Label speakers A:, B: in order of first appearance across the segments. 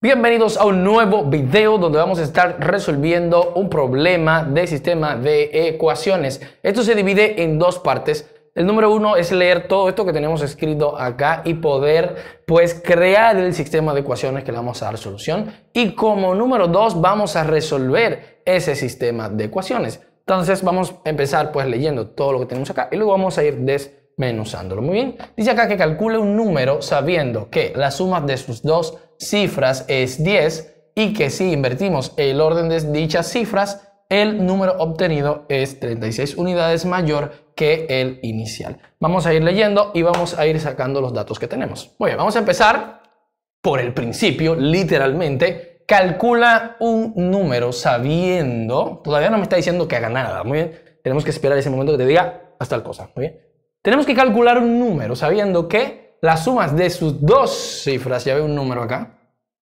A: Bienvenidos a un nuevo video donde vamos a estar resolviendo un problema de sistema de ecuaciones. Esto se divide en dos partes. El número uno es leer todo esto que tenemos escrito acá y poder pues crear el sistema de ecuaciones que le vamos a dar solución. Y como número dos vamos a resolver ese sistema de ecuaciones. Entonces vamos a empezar pues leyendo todo lo que tenemos acá y luego vamos a ir des menuzándolo. Muy bien, dice acá que calcule un número sabiendo que la suma de sus dos cifras es 10 y que si invertimos el orden de dichas cifras, el número obtenido es 36 unidades mayor que el inicial. Vamos a ir leyendo y vamos a ir sacando los datos que tenemos. Muy vamos a empezar por el principio, literalmente. Calcula un número sabiendo, todavía no me está diciendo que haga nada, muy bien. Tenemos que esperar ese momento que te diga hasta el cosa, muy bien. Tenemos que calcular un número sabiendo que la suma de sus dos cifras, ya veo un número acá,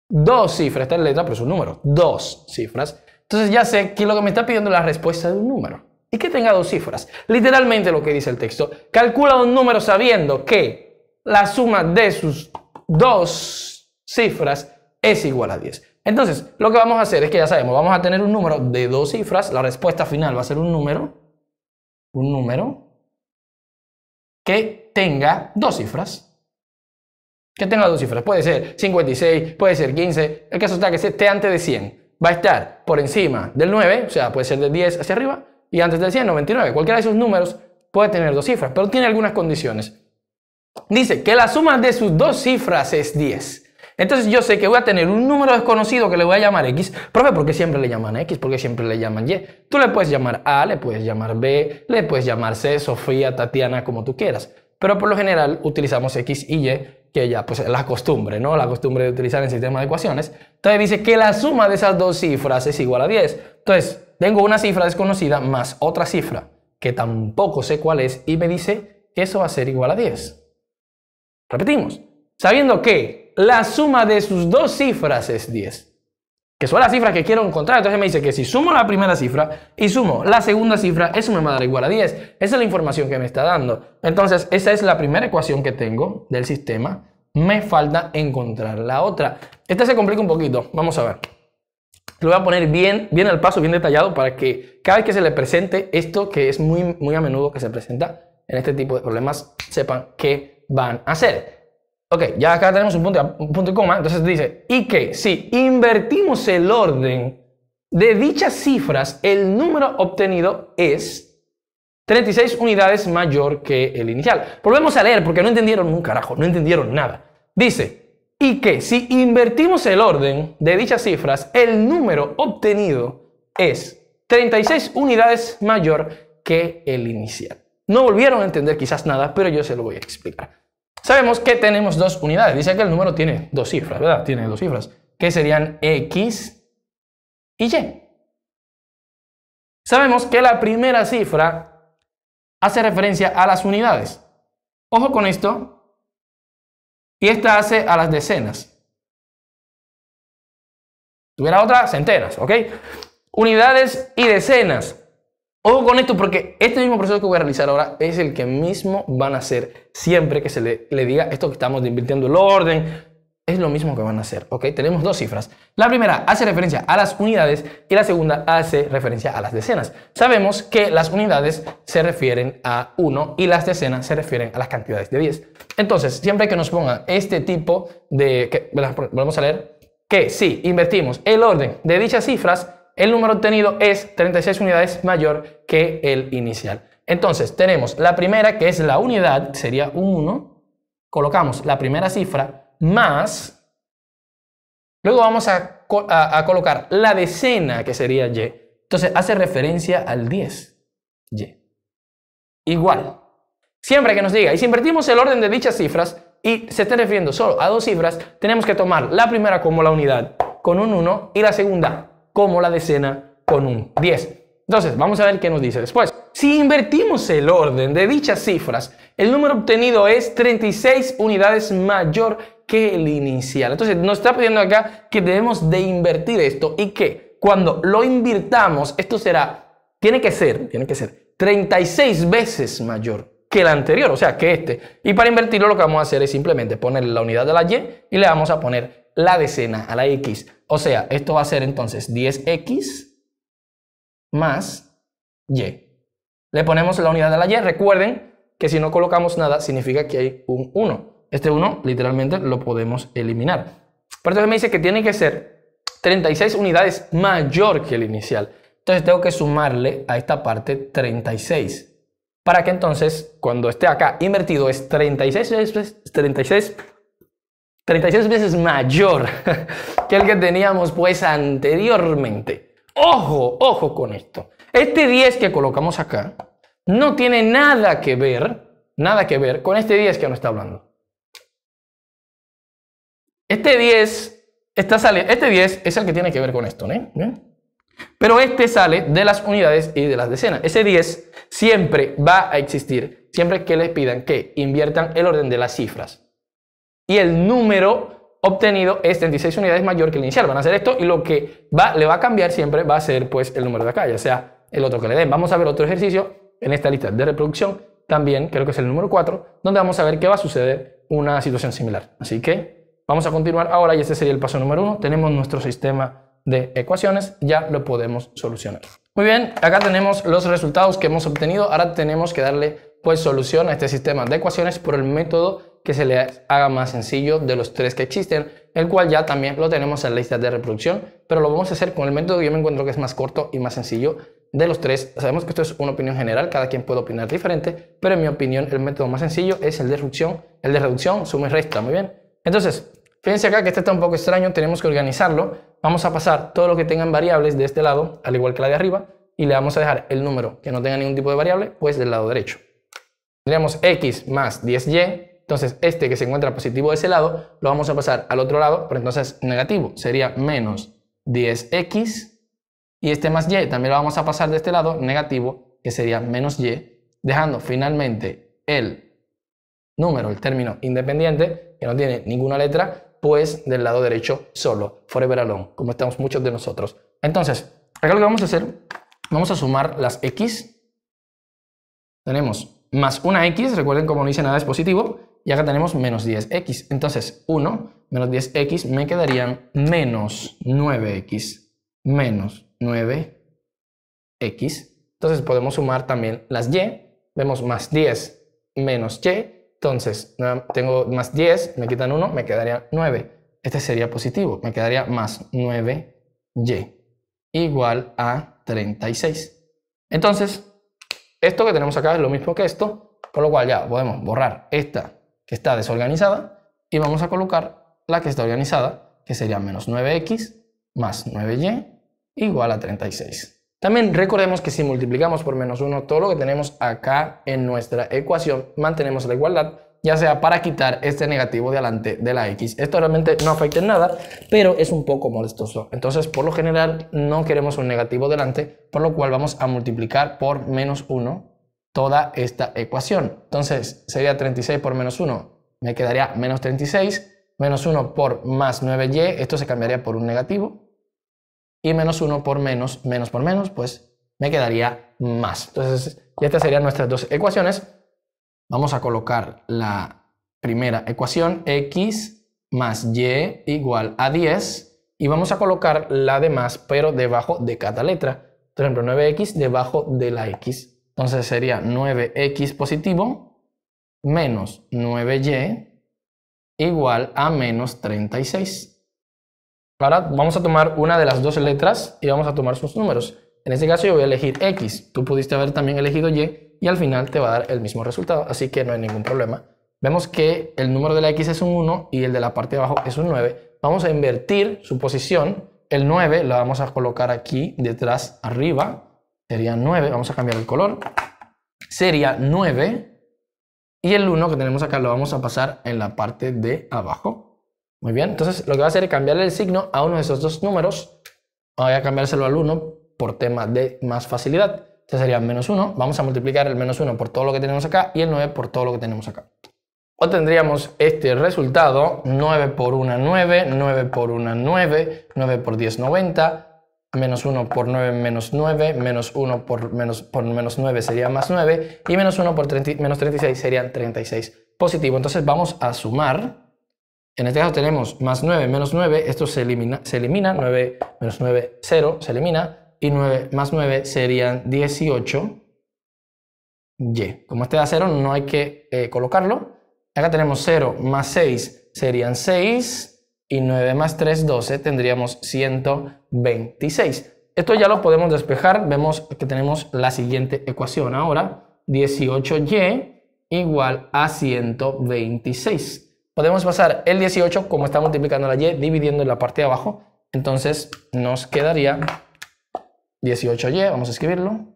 A: dos cifras, esta es letra, pero es un número, dos cifras. Entonces ya sé que lo que me está pidiendo es la respuesta de un número y que tenga dos cifras. Literalmente lo que dice el texto, calcula un número sabiendo que la suma de sus dos cifras es igual a 10. Entonces, lo que vamos a hacer es que ya sabemos, vamos a tener un número de dos cifras, la respuesta final va a ser un número, un número, que tenga dos cifras. Que tenga dos cifras. Puede ser 56, puede ser 15. El caso está que esté antes de 100. Va a estar por encima del 9, o sea, puede ser del 10 hacia arriba, y antes del 100, 99. Cualquiera de esos números puede tener dos cifras, pero tiene algunas condiciones. Dice que la suma de sus dos cifras es 10. Entonces yo sé que voy a tener un número desconocido que le voy a llamar X. Profe, ¿por qué siempre le llaman X? ¿Por qué siempre le llaman Y? Tú le puedes llamar A, le puedes llamar B, le puedes llamar C, Sofía, Tatiana, como tú quieras. Pero por lo general utilizamos X y Y, que ya pues es la costumbre, ¿no? La costumbre de utilizar el sistema de ecuaciones. Entonces dice que la suma de esas dos cifras es igual a 10. Entonces tengo una cifra desconocida más otra cifra que tampoco sé cuál es y me dice que eso va a ser igual a 10. Repetimos, sabiendo que la suma de sus dos cifras es 10. Que son las cifras que quiero encontrar. Entonces me dice que si sumo la primera cifra y sumo la segunda cifra, eso me va a dar igual a 10. Esa es la información que me está dando. Entonces, esa es la primera ecuación que tengo del sistema. Me falta encontrar la otra. Esta se complica un poquito. Vamos a ver. Lo voy a poner bien, bien al paso, bien detallado, para que cada vez que se le presente esto, que es muy, muy a menudo que se presenta en este tipo de problemas, sepan qué van a hacer. Ok, ya acá tenemos un punto, y coma. ¿eh? Entonces dice, y que si invertimos el orden de dichas cifras, el número obtenido es 36 unidades mayor que el inicial. Volvemos a leer porque no entendieron un carajo, no entendieron nada. Dice, y que si invertimos el orden de dichas cifras, el número obtenido es 36 unidades mayor que el inicial. No volvieron a entender quizás nada, pero yo se lo voy a explicar. Sabemos que tenemos dos unidades. Dice que el número tiene dos cifras, ¿verdad? Tiene dos cifras, que serían X y Y. Sabemos que la primera cifra hace referencia a las unidades. Ojo con esto. Y esta hace a las decenas. Si tuviera otra, centenas, ¿ok? Unidades y decenas. Ojo con esto porque este mismo proceso que voy a realizar ahora es el que mismo van a hacer siempre que se le, diga esto que estamos invirtiendo el orden. Es lo mismo que van a hacer, ¿ok? Tenemos dos cifras. La primera hace referencia a las unidades y la segunda hace referencia a las decenas. Sabemos que las unidades se refieren a 1 y las decenas se refieren a las cantidades de 10. Entonces, siempre que nos pongan este tipo de... Que, vamos a leer que si invertimos el orden de dichas cifras, el número obtenido es 36 unidades mayor que el inicial. Entonces, tenemos la primera, que es la unidad, sería un 1. Colocamos la primera cifra más. Luego vamos a, colocar la decena, que sería Y. Entonces, hace referencia al 10. Y. Igual. Siempre que nos diga, y si invertimos el orden de dichas cifras y se está refiriendo solo a dos cifras, tenemos que tomar la primera como la unidad con un 1 y la segunda como la decena con un 10. Entonces, vamos a ver qué nos dice después. Si invertimos el orden de dichas cifras, el número obtenido es 36 unidades mayor que el inicial. Entonces, nos está pidiendo acá que debemos de invertir esto y que cuando lo invirtamos, esto será, tiene que ser, tiene que ser 36 veces mayor que el anterior, o sea, que este. Y para invertirlo lo que vamos a hacer es simplemente poner la unidad de la Y y le vamos a poner la decena a la X. O sea, esto va a ser entonces 10X más Y. Le ponemos la unidad de la Y. Recuerden que si no colocamos nada significa que hay un 1. Este 1 literalmente lo podemos eliminar. Pero entonces me dice que tiene que ser 36 unidades mayor que el inicial. Entonces tengo que sumarle a esta parte 36 para que entonces cuando esté acá invertido es 36 veces, 36, 36 veces mayor que el que teníamos pues anteriormente. Ojo, ojo con esto. Este 10 que colocamos acá no tiene nada que ver, nada que ver con este 10 que nos está hablando. Este 10 está saliendo, este 10 es el que tiene que ver con esto, ¿Eh? ¿Eh? Pero este sale de las unidades y de las decenas. Ese 10 siempre va a existir, siempre que les pidan que inviertan el orden de las cifras. Y el número obtenido es 36 unidades mayor que el inicial. Van a hacer esto y lo que le va a cambiar siempre va a ser pues el número de acá, ya sea el otro que le den. Vamos a ver otro ejercicio en esta lista de reproducción, también creo que es el número 4, donde vamos a ver qué va a suceder una situación similar. Así que vamos a continuar ahora y este sería el paso número 1. Tenemos nuestro sistema de ecuaciones, ya lo podemos solucionar. Muy bien, acá tenemos los resultados que hemos obtenido. Ahora tenemos que darle pues solución a este sistema de ecuaciones por el método que se le haga más sencillo de los tres que existen, el cual ya también lo tenemos en la lista de reproducción, pero lo vamos a hacer con el método que yo me encuentro que es más corto y más sencillo de los tres. Sabemos que esto es una opinión general, cada quien puede opinar diferente, pero en mi opinión el método más sencillo es el de reducción, el de reducción, suma y resta, muy bien. Entonces, fíjense acá que este está un poco extraño, tenemos que organizarlo, Vamos a pasar todo lo que tengan variables de este lado, al igual que la de arriba, y le vamos a dejar el número que no tenga ningún tipo de variable, pues del lado derecho. Tendríamos x más 10y, entonces este que se encuentra positivo de ese lado, lo vamos a pasar al otro lado, pero entonces negativo, sería menos 10x, y este más y también lo vamos a pasar de este lado, negativo, que sería menos y, dejando finalmente el número, el término independiente, que no tiene ninguna letra, pues del lado derecho solo, forever alone, como estamos muchos de nosotros. Entonces, acá lo que vamos a hacer, vamos a sumar las x. Tenemos más una x, recuerden como no hice nada es positivo, y acá tenemos menos 10x. Entonces, 1 menos 10x me quedarían menos 9x, menos 9x. Entonces podemos sumar también las y, vemos más 10 menos y, entonces, tengo más 10, me quitan 1, me quedaría 9. Este sería positivo, me quedaría más 9y igual a 36. Entonces, esto que tenemos acá es lo mismo que esto, por lo cual ya podemos borrar esta que está desorganizada y vamos a colocar la que está organizada, que sería menos 9x más 9y igual a 36. También recordemos que si multiplicamos por menos 1 todo lo que tenemos acá en nuestra ecuación, mantenemos la igualdad, ya sea para quitar este negativo de delante de la x. Esto realmente no afecta en nada, pero es un poco molestoso. Entonces, por lo general, no queremos un negativo delante, por lo cual vamos a multiplicar por menos 1 toda esta ecuación. Entonces, sería 36 por menos 1, me quedaría menos 36, menos 1 por más 9y, esto se cambiaría por un negativo, y menos 1 por menos, menos por menos, pues me quedaría más. Entonces, estas serían nuestras dos ecuaciones. Vamos a colocar la primera ecuación, x más y igual a 10, y vamos a colocar la de pero debajo de cada letra. Por ejemplo, 9x debajo de la x. Entonces sería 9x positivo menos 9y igual a menos 36. Ahora vamos a tomar una de las dos letras y vamos a tomar sus números. En este caso yo voy a elegir X. Tú pudiste haber también elegido Y y al final te va a dar el mismo resultado, así que no hay ningún problema. Vemos que el número de la X es un 1 y el de la parte de abajo es un 9. Vamos a invertir su posición. El 9 lo vamos a colocar aquí detrás arriba. Sería 9. Vamos a cambiar el color. Sería 9. Y el 1 que tenemos acá lo vamos a pasar en la parte de abajo. Muy bien, entonces lo que va a hacer es cambiarle el signo a uno de esos dos números. Voy a cambiárselo al 1 por tema de más facilidad. Este sería menos 1. Vamos a multiplicar el menos 1 por todo lo que tenemos acá y el 9 por todo lo que tenemos acá. Obtendríamos este resultado 9 por 1, 9, 9 por 1, 9, 9 por 10, 90, menos 1 por 9 menos 9, menos 1 por menos, 9 sería más 9 y menos 1 por menos 36 sería 36 positivo. Entonces vamos a sumar en este caso tenemos más 9 menos 9, esto se elimina, se elimina 9 menos 9, 0, se elimina, y 9 más 9 serían 18 y. Como este da 0, no hay que eh, colocarlo. Acá tenemos 0 más 6 serían 6, y 9 más 3, 12, tendríamos 126. Esto ya lo podemos despejar, vemos que tenemos la siguiente ecuación ahora, 18y igual a 126. Podemos pasar el 18, como está multiplicando la y, dividiendo en la parte de abajo. Entonces nos quedaría 18y, vamos a escribirlo.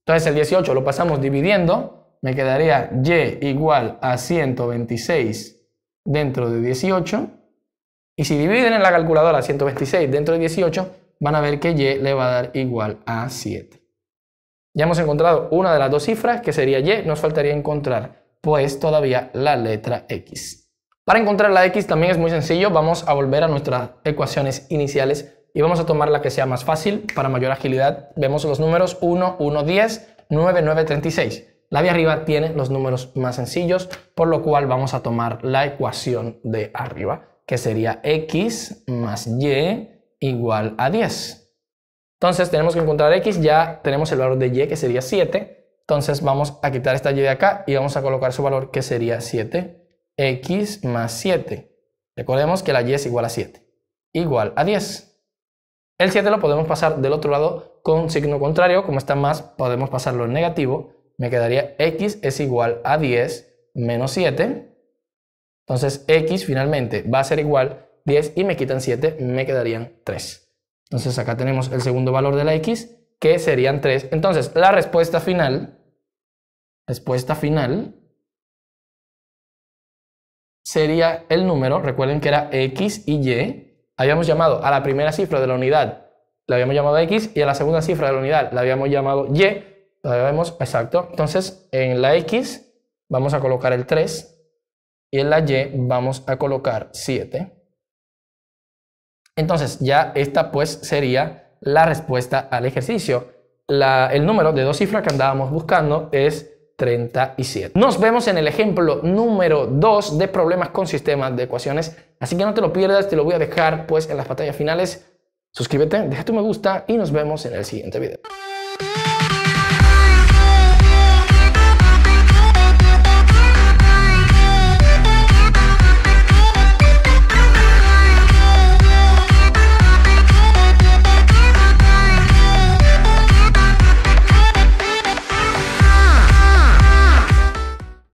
A: Entonces el 18 lo pasamos dividiendo, me quedaría y igual a 126 dentro de 18. Y si dividen en la calculadora 126 dentro de 18, van a ver que y le va a dar igual a 7. Ya hemos encontrado una de las dos cifras, que sería y, nos faltaría encontrar pues todavía la letra x. Para encontrar la x también es muy sencillo, vamos a volver a nuestras ecuaciones iniciales y vamos a tomar la que sea más fácil para mayor agilidad. Vemos los números 1, 1, 10, 9, 9, 36. La de arriba tiene los números más sencillos, por lo cual vamos a tomar la ecuación de arriba, que sería x más y igual a 10. Entonces tenemos que encontrar x, ya tenemos el valor de y que sería 7, entonces vamos a quitar esta y de acá y vamos a colocar su valor que sería 7x más 7. Recordemos que la y es igual a 7, igual a 10. El 7 lo podemos pasar del otro lado con signo contrario, como está más podemos pasarlo en negativo. Me quedaría x es igual a 10 menos 7. Entonces x finalmente va a ser igual a 10 y me quitan 7, me quedarían 3. Entonces acá tenemos el segundo valor de la x, que serían 3. Entonces la respuesta final respuesta final sería el número, recuerden que era X y Y, habíamos llamado a la primera cifra de la unidad, la habíamos llamado X, y a la segunda cifra de la unidad la habíamos llamado Y, la vemos, exacto, entonces en la X vamos a colocar el 3, y en la Y vamos a colocar 7. Entonces ya esta pues sería la respuesta al ejercicio. el número de dos cifras que andábamos buscando es 37. Nos vemos en el ejemplo número 2 de problemas con sistemas de ecuaciones, así que no te lo pierdas, te lo voy a dejar pues en las pantallas finales. Suscríbete, deja tu me gusta y nos vemos en el siguiente video.